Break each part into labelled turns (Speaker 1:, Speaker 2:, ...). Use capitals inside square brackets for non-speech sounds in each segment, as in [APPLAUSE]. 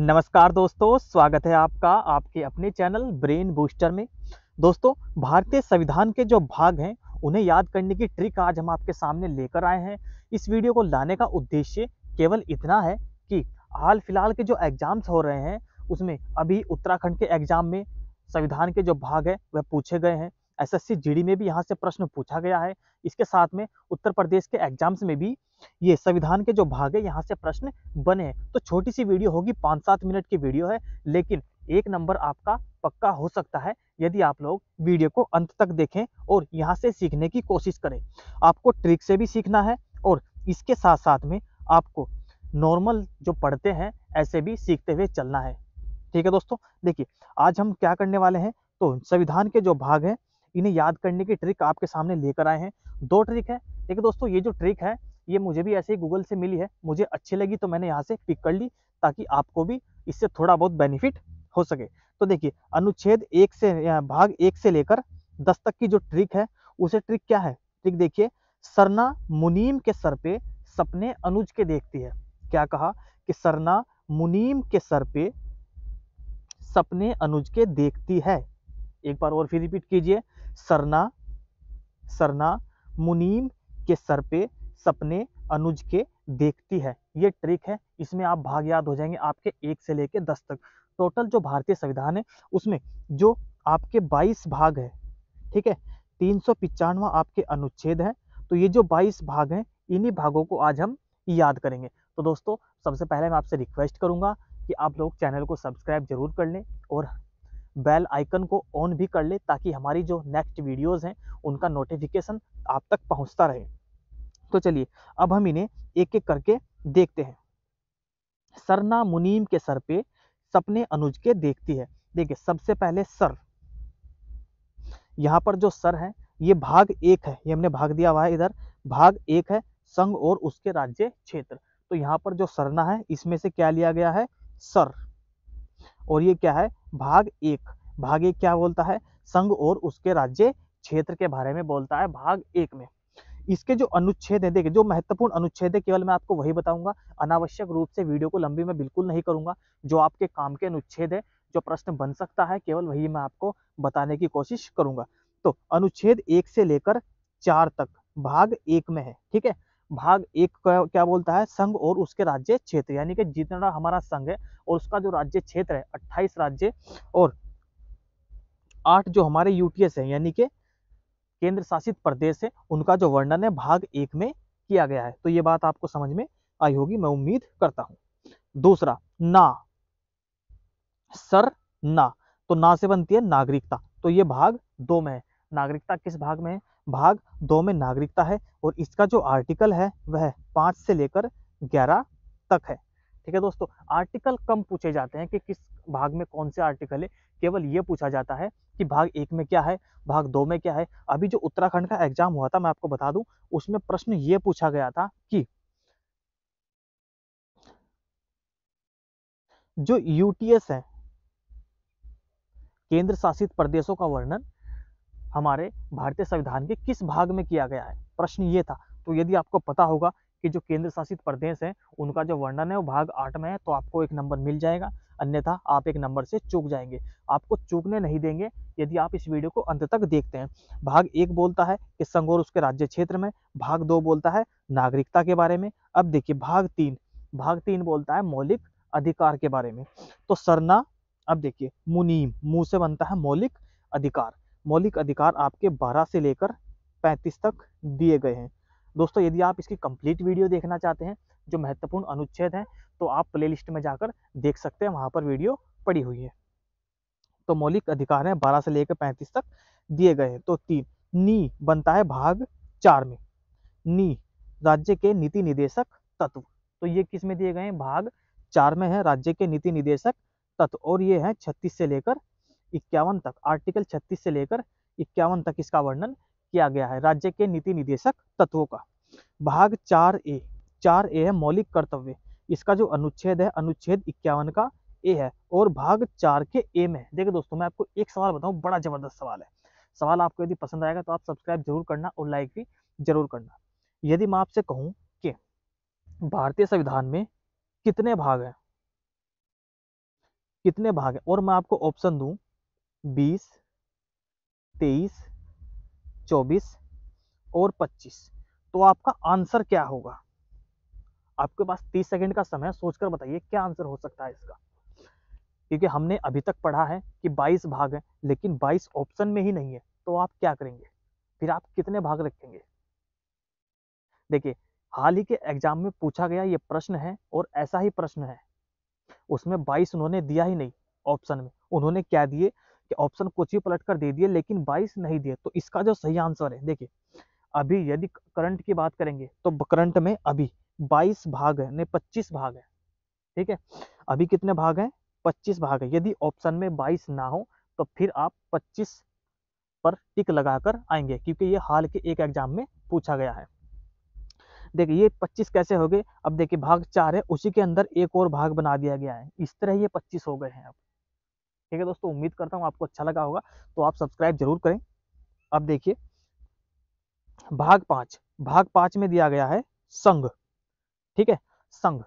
Speaker 1: नमस्कार दोस्तों स्वागत है आपका आपके अपने चैनल ब्रेन बूस्टर में दोस्तों भारतीय संविधान के जो भाग हैं उन्हें याद करने की ट्रिक आज हम आपके सामने लेकर आए हैं इस वीडियो को लाने का उद्देश्य केवल इतना है कि हाल फिलहाल के जो एग्ज़ाम्स हो रहे हैं उसमें अभी उत्तराखंड के एग्ज़ाम में संविधान के जो भाग है वह पूछे गए हैं एसएससी जीडी में भी यहाँ से प्रश्न पूछा गया है इसके साथ में उत्तर प्रदेश के एग्जाम्स में भी ये संविधान के जो भाग है यहाँ से प्रश्न बने हैं तो छोटी सी वीडियो होगी पाँच सात मिनट की वीडियो है लेकिन एक नंबर आपका पक्का हो सकता है यदि आप लोग वीडियो को अंत तक देखें और यहाँ से सीखने की कोशिश करें आपको ट्रिक से भी सीखना है और इसके साथ साथ में आपको नॉर्मल जो पढ़ते हैं ऐसे भी सीखते हुए चलना है ठीक है दोस्तों देखिए आज हम क्या करने वाले हैं तो संविधान के जो भाग हैं इन्हें याद करने की ट्रिक आपके सामने लेकर आए हैं दो ट्रिक है देखिए दोस्तों ये जो ट्रिक है ये मुझे भी ऐसे ही गूगल से मिली है मुझे अच्छी लगी तो मैंने यहाँ से पिक कर ली ताकि आपको भी इससे थोड़ा बहुत बेनिफिट हो सके तो देखिए अनुच्छेद एक से भाग एक से लेकर दस तक की जो ट्रिक है उसे ट्रिक क्या है ट्रिक देखिए सरना मुनीम के सर पे सपने अनुज के देखती है क्या कहा कि सरना मुनीम के सर पे सपने अनुज के देखती है एक बार और फिर रिपीट कीजिए सरना सरना मुनीम के सर पे सपने अनुज के देखती है ये ट्रिक है इसमें आप भाग याद हो जाएंगे आपके एक से लेके दस तक टोटल जो भारतीय संविधान है उसमें जो आपके बाईस भाग है ठीक है तीन सौ पिचानवा आपके अनुच्छेद हैं तो ये जो बाईस भाग हैं इन्हीं भागों को आज हम याद करेंगे तो दोस्तों सबसे पहले मैं आपसे रिक्वेस्ट करूँगा कि आप लोग चैनल को सब्सक्राइब जरूर कर लें और बेल आइकन को ऑन भी कर ले ताकि हमारी जो नेक्स्ट वीडियोज़ हैं उनका नोटिफिकेशन आप तक पहुँचता रहे तो चलिए अब हम इन्हें एक एक करके देखते हैं सरना मुनीम के सर पे सपने अनुज के देखती है देखिए सबसे पहले सर यहाँ पर जो सर है ये भाग एक है ये हमने भाग दिया हुआ है इधर भाग एक है संघ और उसके राज्य क्षेत्र तो यहाँ पर जो सरना है इसमें से क्या लिया गया है सर और ये क्या है भाग एक भाग एक क्या बोलता है संघ और उसके राज्य क्षेत्र के बारे में बोलता है भाग एक में इसके जो अनुच्छेद है देखिए जो महत्वपूर्ण अनुच्छेद है केवल मैं आपको वही बताऊंगा अनावश्यक रूप से वीडियो को लंबी में बिल्कुल नहीं करूंगा जो आपके काम के अनुच्छेद है जो प्रश्न बन सकता है केवल वही मैं आपको बताने की कोशिश करूंगा तो अनुच्छेद एक से लेकर चार तक भाग एक में है ठीक है भाग एक क्या बोलता है संघ और उसके राज्य क्षेत्र यानी कि जितना हमारा संघ है और उसका जो राज्य क्षेत्र है अट्ठाईस राज्य और आठ जो हमारे यूटीएस है यानी के केंद्र शासित प्रदेश है उनका जो वर्णन है भाग एक में किया गया है तो ये बात आपको समझ में आई होगी मैं उम्मीद करता हूं दूसरा ना सर ना तो ना से बनती है नागरिकता तो ये भाग दो में है नागरिकता किस भाग में है भाग दो में नागरिकता है और इसका जो आर्टिकल है वह पाँच से लेकर ग्यारह तक है ठीक है दोस्तों आर्टिकल कम पूछे जाते हैं कि किस भाग में कौन से आर्टिकल है केवल ये पूछा जाता है कि भाग एक में क्या है भाग दो में क्या है अभी जो उत्तराखंड का एग्जाम हुआ था मैं आपको बता दूं उसमें प्रश्न ये पूछा गया था कि जो यूटीएस है केंद्र शासित प्रदेशों का वर्णन हमारे भारतीय संविधान के किस भाग में किया गया है प्रश्न ये था तो यदि आपको पता होगा कि जो केंद्र शासित प्रदेश हैं उनका जो वर्णन है वो भाग आठ में है तो आपको एक नंबर मिल जाएगा अन्यथा आप एक नंबर से चूक जाएंगे आपको चूकने नहीं देंगे यदि आप इस वीडियो को अंत तक देखते हैं भाग एक बोलता है कि संघ और उसके राज्य क्षेत्र में भाग दो बोलता है नागरिकता के बारे में अब देखिए भाग तीन भाग तीन बोलता है मौलिक अधिकार के बारे में तो सरना अब देखिए मुनीम मुंह से बनता है मौलिक अधिकार मौलिक अधिकार आपके 12 से लेकर 35 तक दिए गए हैं दोस्तों यदि आप इसकी कंप्लीट वीडियो देखना चाहते हैं जो महत्वपूर्ण अनुच्छेद हैं तो आप प्लेलिस्ट में जाकर देख सकते हैं वहाँ पर वीडियो पड़ी हुई है तो मौलिक अधिकार हैं बारह से लेकर पैंतीस तक दिए गए हैं तो तीन नी बनता है भाग चार में नी राज्य के नीति निदेशक तत्व तो ये किस में दिए गए हैं भाग चार में है राज्य के नीति निदेशक तत्व और ये है छत्तीस से लेकर इक्यावन तक आर्टिकल 36 से लेकर इक्यावन तक इसका वर्णन किया गया है राज्य के नीति निदेशक तत्वों का भाग चार ए चार ए है मौलिक कर्तव्य इसका जो अनुच्छेद है अनुच्छेद इक्यावन का ए है और भाग चार के ए में देखिए दोस्तों मैं आपको एक सवाल बताऊं बड़ा जबरदस्त सवाल है सवाल आपको यदि पसंद आएगा तो आप सब्सक्राइब जरूर करना और लाइक भी जरूर करना यदि मैं आपसे कहूं कि भारतीय संविधान में कितने भाग हैं कितने भाग हैं और मैं आपको ऑप्शन दूं बीस तेईस चौबीस और पच्चीस तो आपका आंसर क्या होगा आपके पास तीस सेकंड का समय सोचकर बताइए क्या आंसर हो सकता है इसका क्योंकि हमने अभी तक पढ़ा है कि 22 भाग है लेकिन 22 ऑप्शन में ही नहीं है तो आप क्या करेंगे फिर आप कितने भाग रखेंगे देखिए हाल ही के एग्जाम में पूछा गया ये प्रश्न है और ऐसा ही प्रश्न है उसमें 22 उन्होंने दिया ही नहीं ऑप्शन में उन्होंने क्या दिए कि ऑप्शन कुछ ही पलट कर दे दिए लेकिन 22 नहीं दिए तो इसका जो सही आंसर है देखिए अभी यदि करंट की बात करेंगे तो करंट में अभी 22 भाग है नहीं 25 भाग है ठीक है अभी कितने भाग हैं 25 भाग है यदि ऑप्शन में 22 ना हो तो फिर आप 25 पर टिक लगाकर आएंगे क्योंकि ये हाल के एक एग्जाम में पूछा गया है देखिए ये 25 कैसे हो गए अब देखिए भाग चार है उसी के अंदर एक और भाग बना दिया गया है इस तरह ये 25 हो गए हैं अब ठीक है दोस्तों उम्मीद करता हूँ आपको अच्छा लगा होगा तो आप सब्सक्राइब जरूर करें अब देखिए भाग पांच भाग पांच में दिया गया है संघ ठीक है संघ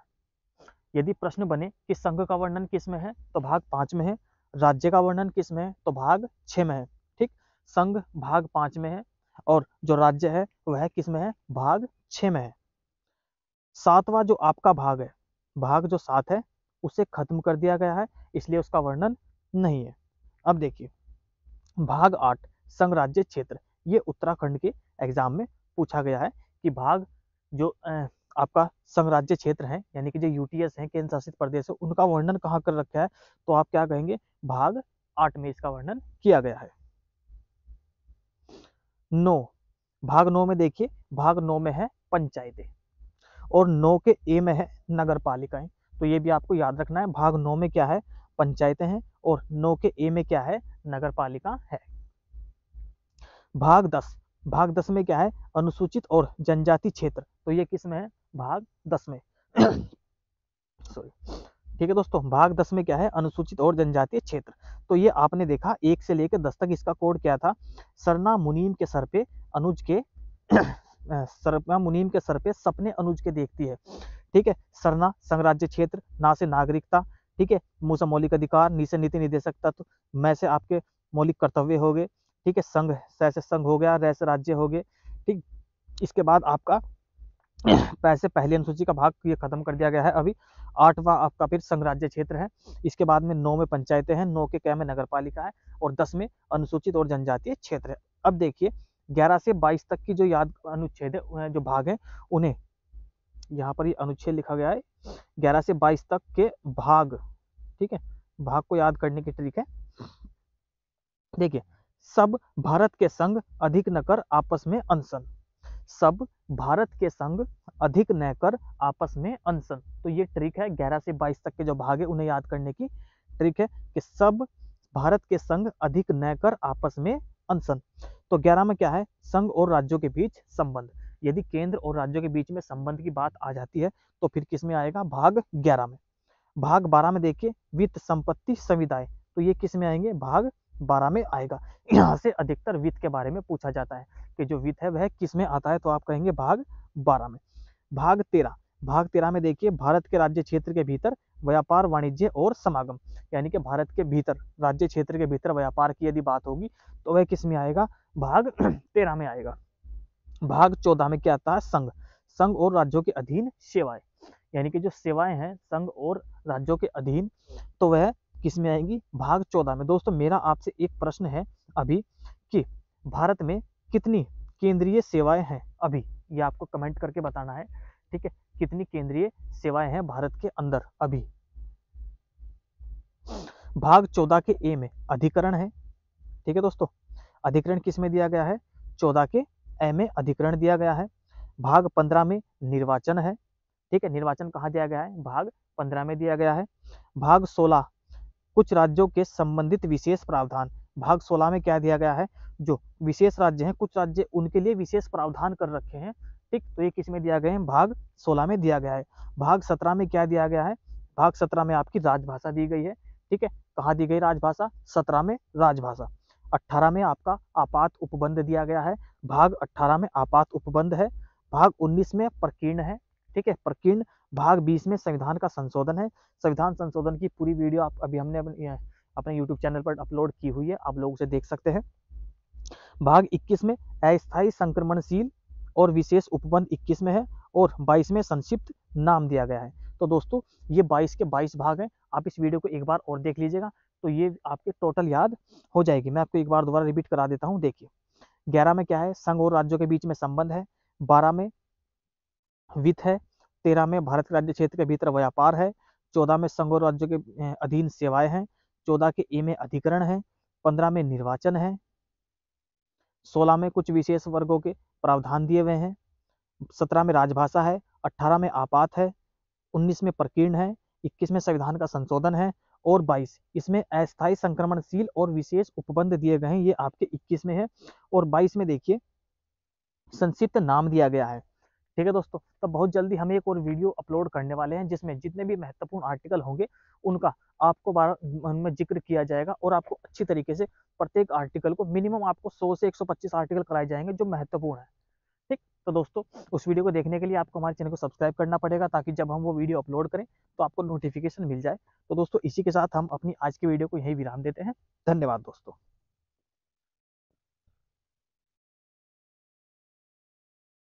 Speaker 1: यदि प्रश्न बने कि संघ का वर्णन किस में है तो भाग पांच में है राज्य का वर्णन किस में है तो भाग छः में है ठीक संघ भाग पांच में है और जो राज्य है वह किस में है भाग छ में है सातवा जो आपका भाग है भाग जो सात है उसे खत्म कर दिया गया है इसलिए उसका वर्णन नहीं है अब देखिए भाग आठ संग्राज्य क्षेत्र ये उत्तराखंड के एग्जाम में पूछा गया है कि भाग जो आपका संग्राज्य क्षेत्र है यानी कि जो यूटीएस है केंद्र शासित प्रदेश है उनका वर्णन कहाँ कर रखा है तो आप क्या कहेंगे भाग आठ में इसका वर्णन किया गया है नौ भाग नौ में देखिए भाग नौ में है पंचायतें और नौ के ए में है नगर पालिकाएं तो ये भी आपको याद रखना है भाग नौ में क्या है पंचायतें हैं और नौ के ए में क्या है नगर पालिका है भाग दस भाग दस में क्या है अनुसूचित और जनजाति क्षेत्र तो ये किस में है भाग दस में सॉरी [COUGHS] ठीक है दोस्तों भाग दस में क्या है अनुसूचित और जनजातीय क्षेत्र तो ये आपने देखा एक से लेकर दस तक इसका कोड क्या था सरना मुनीम के सर पे अनुज के [COUGHS] सरना मुनीम के सर पे सपने अनुज के देखती है ठीक है सरना संग्राज्य क्षेत्र ना से नागरिकता ठीक है मूसा मौलिक अधिकार नीचे नीति निर्देशक तत्व मैं से आपके मौलिक कर्तव्य हो गए ठीक है संघ सैसे संघ हो गया रैसे राज्य हो गए ठीक इसके बाद आपका पैसे पहली अनुसूची का भाग ये खत्म कर दिया गया है अभी आठवां आपका फिर संघ राज्य क्षेत्र है इसके बाद में नौ में पंचायतें हैं नौ के क्या में नगर पालिका है और दस में अनुसूचित और जनजातीय क्षेत्र है अब देखिए ग्यारह से बाईस तक की जो याद अनुच्छेद जो भाग है उन्हें यहाँ पर ये अनुच्छेद लिखा गया है ग्यारह से बाईस तक के भाग ठीक है भाग को याद करने के तरीके देखिए सब भारत के संग अधिक न कर आपस में अनसन सब भारत के संग अधिक न कर आपस में अनसन तो ये ट्रिक है ग्यारह से बाईस तक के जो भाग है उन्हें याद करने की ट्रिक है कि सब भारत के संग अधिक न कर आपस में अनसन तो ग्यारह में क्या है संघ और राज्यों के बीच संबंध यदि केंद्र और राज्यों के बीच में संबंध की बात आ जाती है तो फिर किस में आएगा भाग ग्यारह में भाग बारह में देखिए वित्त संपत्ति संविदाय तो ये किस में आएंगे भाग बारह में आएगा यहाँ से अधिकतर वित्त के बारे में पूछा जाता है कि जो वित्त है वह किस में आता है तो आप कहेंगे भाग बारह में भाग तेरह भाग तेरह में देखिए भारत के राज्य क्षेत्र के भीतर व्यापार वाणिज्य और समागम यानी कि भारत के भीतर राज्य क्षेत्र के भीतर व्यापार की यदि बात होगी तो वह किस में आएगा भाग [CLEARS THROAT] तेरह में आएगा भाग चौदह में क्या आता है संघ संघ और राज्यों के अधीन सेवाएं यानी कि जो सेवाएं हैं संघ और राज्यों के अधीन तो वह किस में आएंगी भाग चौदह में दोस्तों मेरा आपसे एक प्रश्न है अभी कि भारत में कितनी केंद्रीय सेवाएं हैं अभी ये आपको कमेंट करके बताना है ठीक है कितनी केंद्रीय सेवाएं हैं भारत के अंदर अभी भाग चौदह के ए में अधिकरण है ठीक है दोस्तों अधिकरण किस में दिया गया है चौदह के ए में अधिकरण दिया गया है भाग पंद्रह में निर्वाचन है ठीक है निर्वाचन कहाँ दिया गया है भाग पंद्रह में दिया गया है भाग सोलह कुछ राज्यों के संबंधित विशेष प्रावधान भाग सोलह में क्या दिया गया है जो विशेष राज्य हैं कुछ राज्य उनके लिए विशेष प्रावधान कर रखे हैं ठीक तो ये किस में दिया गया है भाग सोलह में दिया गया है भाग सत्रह में क्या दिया गया है भाग सत्रह में आपकी राजभाषा दी गई है ठीक है कहाँ दी गई राजभाषा सत्रह में राजभाषा अट्ठारह में आपका आपात उपबंध दिया गया है भाग अट्ठारह में आपात उपबंध है भाग उन्नीस में प्रकीर्ण है ठीक है प्रकीर्ण भाग बीस में संविधान का संशोधन है संविधान संशोधन की पूरी वीडियो आप अभी हमने अपने अपने यूट्यूब चैनल पर अपलोड की हुई है आप लोग उसे देख सकते हैं भाग 21 में अस्थायी संक्रमणशील और विशेष उपबंध 21 में है और 22 में संक्षिप्त नाम दिया गया है तो दोस्तों ये 22 के 22 भाग हैं आप इस वीडियो को एक बार और देख लीजिएगा तो ये आपके टोटल याद हो जाएगी मैं आपको एक बार दोबारा रिपीट करा देता हूँ देखिए ग्यारह में क्या है संघ और राज्यों के बीच में संबंध है बारह में वित्त है तेरह में भारत के राज्य क्षेत्र के भीतर व्यापार है चौदह में संघ और राज्यों के अधीन सेवाएं हैं चौदह के ए में अधिकरण है पंद्रह में निर्वाचन है सोलह में कुछ विशेष वर्गों के प्रावधान दिए हुए हैं सत्रह में राजभाषा है अट्ठारह में आपात है उन्नीस में प्रकीर्ण है इक्कीस में संविधान का संशोधन है और बाईस इसमें अस्थायी संक्रमणशील और विशेष उपबंध दिए गए हैं ये आपके इक्कीस में है और बाईस में देखिए संक्षिप्त नाम दिया गया है ठीक है दोस्तों तब बहुत जल्दी हम एक और वीडियो अपलोड करने वाले हैं जिसमें जितने भी महत्वपूर्ण आर्टिकल होंगे उनका आपको उनमें जिक्र किया जाएगा और आपको अच्छी तरीके से प्रत्येक आर्टिकल को मिनिमम आपको 100 से 125 आर्टिकल कराए जाएंगे जो महत्वपूर्ण है ठीक तो दोस्तों उस वीडियो को देखने के लिए आपको हमारे चैनल को सब्सक्राइब करना पड़ेगा ताकि जब हम वो वीडियो अपलोड करें तो आपको नोटिफिकेशन मिल जाए तो दोस्तों इसी के साथ हम अपनी आज की वीडियो को यही विराम देते हैं धन्यवाद दोस्तों